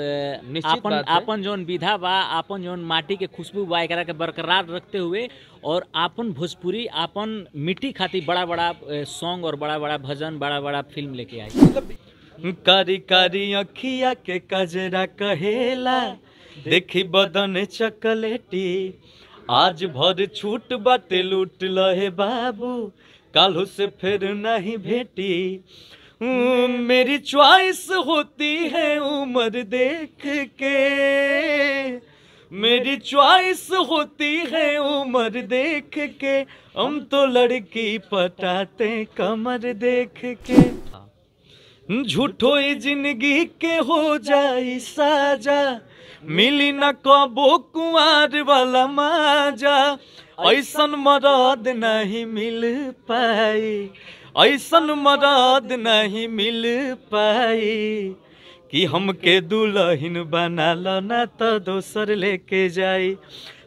अपन आपन जोन विधा बा आपन जोन माटी के खुशबू बा एक के बरकरार रखते हुए और अपन भोजपुरी अपन मिट्टी खातिर बड़ा बड़ा सॉन्ग और बड़ा बड़ा भजन बड़ा बड़ा फिल्म लेके आए मतलब कारी कारी अखिया के कजरा कहेला देखी बदन चकलेटी आज भर छूट बाटे लूट लहे बाबू कालू से फिर नहीं भेटी हम्म, मेरी च्वाइस होती है उम्र देख के मेरी च्वाइस होती है उम्र देख के हम तो लड़की पटाते कमर देख के झूठो जिंदगी के हो जाए साजा मिली न कबो कुआर वाला माजा ऐसन मदद नहीं मिल पाई ऐसन मदद नहीं मिल पाई कि हमके दुल्हन बना लो तो दोसर लेके जाई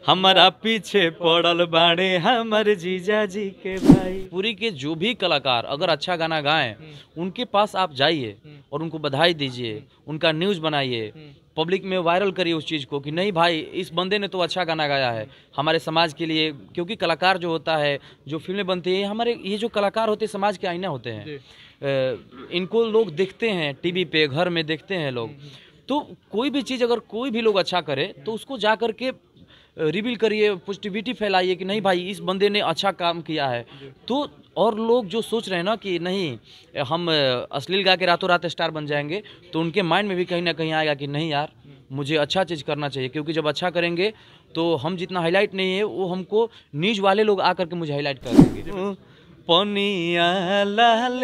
हमारा पीछे पड़ल बाड़े हमर जीजा जी के भाई पूरी के जो भी कलाकार अगर अच्छा गाना गाएं हम्म। उनके पास आप जाइए हम्म। और उनको बधाई दीजिए हम्म। उनका न्यूज बनाइए पब्लिक में वायरल करिए उस चीज़ को कि नहीं भाई इस बंदे ने तो अच्छा गाना गाया है हमारे समाज के लिए क्योंकि कलाकार जो होता है जो फिल्में बनती है हमारे ये जो कलाकार होते हैं समाज के आईना होते हैं इनको लोग देखते हैं टीवी पे घर में देखते हैं लोग हम्म, हम्म। तो कोई भी चीज़ अगर कोई भी लोग अच्छा करे हाँ। तो उसको जा करके रिवील करिए पॉजिटिविटी फैलाइए कि नहीं भाई इस बंदे ने अच्छा काम किया है तो और लोग जो सोच रहे हैं ना कि नहीं हम अश्लील गा के रातों रात स्टार बन जाएंगे तो उनके माइंड में भी कहीं ना कहीं आएगा कि नहीं यार हम्म। मुझे अच्छा चीज़ करना चाहिए क्योंकि जब अच्छा करेंगे तो हम जितना हाईलाइट नहीं है वो हमको न्यूज वाले लोग आकर के मुझे हाईलाइट कर देंगे पनिया लाल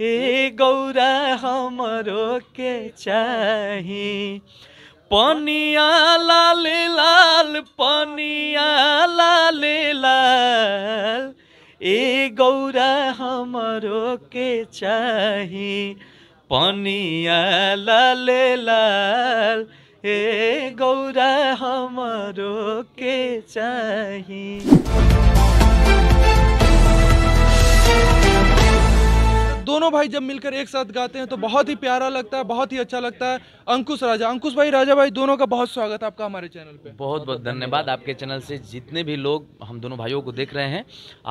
ए गौरा हमरो के चाही পনিয়া লাল লাল পনিয়া লাল লাল এ গৌরা আমারও কে চাহি পনিয়া লাল লাল এ গৌরা আমারও কে চাহি दोनों भाई जब मिलकर एक साथ गाते हैं तो बहुत ही प्यारा लगता है बहुत ही अच्छा लगता है अंकुश राजा अंकुश भाई राजा भाई दोनों का बहुत स्वागत है आपका हमारे चैनल पे बहुत बहुत धन्यवाद आपके चैनल से जितने भी लोग हम दोनों भाइयों को देख रहे हैं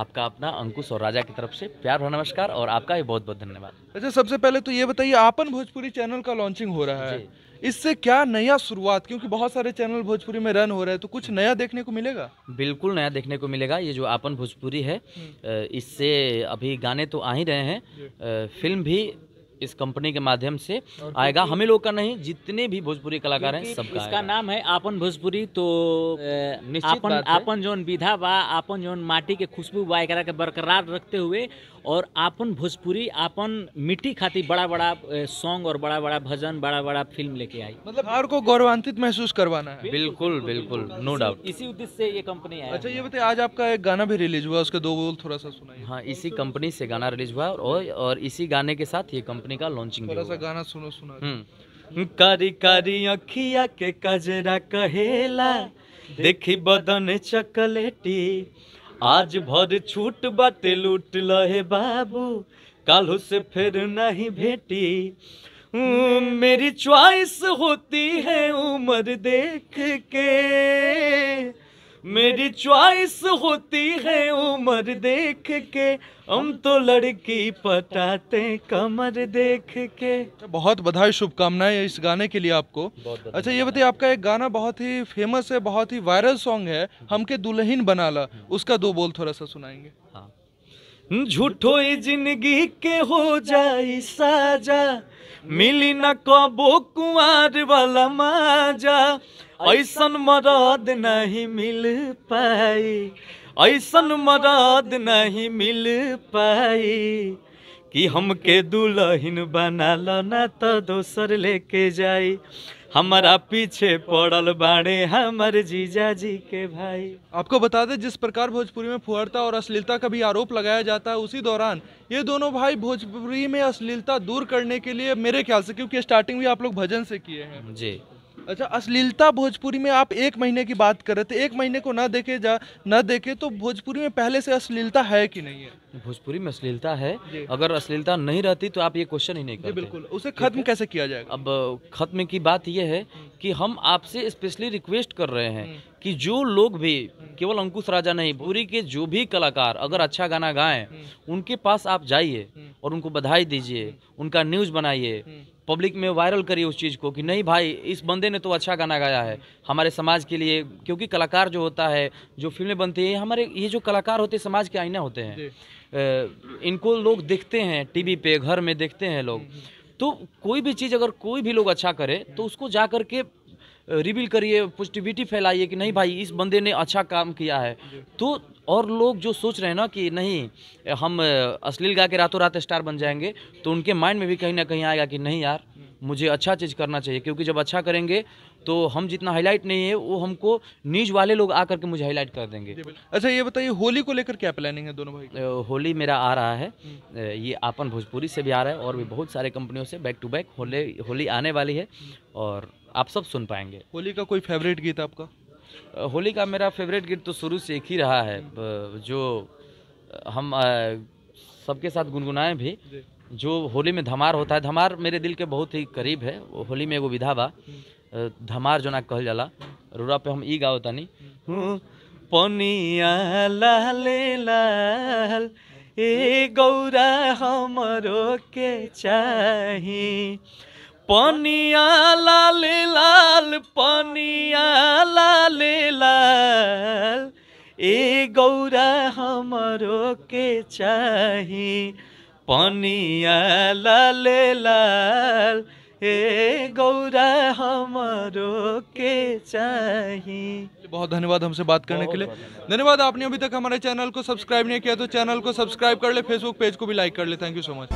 आपका अपना अंकुश और राजा की तरफ से प्यार भरा नमस्कार और आपका भी बहुत बहुत धन्यवाद अच्छा सबसे पहले तो ये बताइए आपन भोजपुरी चैनल का लॉन्चिंग हो रहा है इससे क्या नया शुरुआत क्योंकि बहुत सारे चैनल भोजपुरी में रन हो रहे हैं तो कुछ नया देखने को मिलेगा बिल्कुल नया देखने को मिलेगा ये जो आपन भोजपुरी है हम्म। इससे अभी गाने तो आ ही रहे हैं फिल्म भी इस कंपनी के माध्यम से आएगा हमें लोग का नहीं जितने भी भोजपुरी कलाकार हैं सबका इसका नाम है आपन भोजपुरी तो आपन आपन जोन विधा बा आपन जोन माटी के खुशबू बा के बरकरार रखते हुए और आपन भोजपुरी आपन मिट्टी खाती बड़ा बड़ा सॉन्ग और बड़ा बड़ा भजन बड़ा बड़ा फिल्म लेके आई मतलब हर को गौरवान्वित महसूस करवाना है बिल्कुल बिल्कुल नो डाउट इसी उद्देश्य से ये कंपनी आया अच्छा ये बताइए आज आपका एक गाना भी रिलीज हुआ उसके दो बोल थोड़ा सा सुनाइए हाँ इसी कंपनी से गाना रिलीज हुआ और इसी गाने के साथ ये कंपनी कंपनी का लॉन्चिंग थोड़ा सा गाना सुनो सुना हम्म। कारी कारी अखिया के कजरा कहेला देखी बदन चकलेटी आज भर छूट बाटे लूट लहे बाबू कालू से फिर नहीं भेटी मेरी चॉइस होती है उम्र देख के मेरी चॉइस होती है उम्र देख के हम तो लड़की पटाते कमर देख के बहुत बधाई शुभकामनाएं इस गाने के लिए आपको अच्छा ये बताइए आपका एक गाना बहुत ही फेमस है बहुत ही वायरल सॉन्ग है हमके दुल्हीन बनाला उसका दो बोल थोड़ा सा सुनाएंगे हाँ झूठो जिंदगी के हो जाए साजा मिली न कबो कुआर वाला माजा ऐसन मदद नहीं मिल पाई ऐसन मदद नहीं मिल पाई कि हमके दुलहिन बना लो ना तो दोसर लेके जाई हमारा पीछे पड़ल बाड़े हमारे जीजा जी के भाई आपको बता दें जिस प्रकार भोजपुरी में फुहरता और अश्लीलता का भी आरोप लगाया जाता है उसी दौरान ये दोनों भाई भोजपुरी में अश्लीलता दूर करने के लिए मेरे ख्याल से क्योंकि स्टार्टिंग भी आप लोग भजन से किए हैं जी अच्छा अश्लीलता भोजपुरी में आप एक महीने की बात कर रहे थे एक महीने को ना देखे जा ना देखे तो भोजपुरी में पहले से अश्लीलता है कि नहीं है भोजपुरी में अश्लीलता है अगर अश्लीलता नहीं रहती तो आप ये क्वेश्चन ही नहीं करते बिल्कुल उसे खत्म कैसे किया जाएगा अब खत्म की बात यह है कि हम आपसे स्पेशली रिक्वेस्ट कर रहे हैं हम्म। कि जो लोग भी हम्म। केवल अंकुश राजा नहीं हम्म। पूरी के जो भी कलाकार अगर अच्छा गाना गाएं उनके पास आप जाइए और उनको बधाई दीजिए उनका न्यूज़ बनाइए पब्लिक में वायरल करिए उस चीज़ को कि नहीं भाई इस बंदे ने तो अच्छा गाना गाया है हमारे समाज के लिए क्योंकि कलाकार जो होता है जो फिल्में बनती हैं हमारे ये जो कलाकार होते हैं समाज के आईना होते हैं इनको लोग देखते हैं टीवी पे घर में देखते हैं लोग हम्म, हम्म। तो कोई भी चीज़ अगर कोई भी लोग अच्छा करे तो उसको जा करके रिवील करिए पॉजिटिविटी फैलाइए कि नहीं भाई इस बंदे ने अच्छा काम किया है तो और लोग जो सोच रहे हैं ना कि नहीं हम अश्लील गा के रातों रात स्टार बन जाएंगे तो उनके माइंड में भी कहीं ना कहीं आएगा कि नहीं यार मुझे अच्छा चीज़ करना चाहिए क्योंकि जब अच्छा करेंगे तो हम जितना हाईलाइट नहीं है वो हमको न्यूज वाले लोग आकर के मुझे हाईलाइट कर देंगे अच्छा ये बताइए होली को लेकर क्या प्लानिंग है दोनों भाई होली मेरा आ रहा है हम्म। ये आपन भोजपुरी से भी आ रहा है और भी बहुत सारे कंपनियों से back to back Holi Holi आने वाली है हम्म। और आप सब सुन पाएंगे होली का कोई फेवरेट गीत आपका होली का मेरा फेवरेट गीत तो शुरू से एक ही रहा है जो हम सबके साथ गुनगुनाए भी जो होली में धमार होता है धमार मेरे दिल के बहुत ही करीब है होली में एगो विधा बा धमार जो ना कहल जाला रूरा पे हम ई गाओ तानी हम्म। हम्म। पनिया लाल लाल ए गौरा हमरो के चाही पनिया लाल लाल पनिया लाल लाल ए गौरा हमरो के चाही पनिया लाल लाल ए गौरा हमरो के चाही बहुत धन्यवाद हमसे बात करने के लिए धन्यवाद आपने अभी तक हमारे चैनल को सब्सक्राइब नहीं किया तो चैनल को सब्सक्राइब कर ले फेसबुक पेज को भी लाइक कर ले थैंक यू सो मच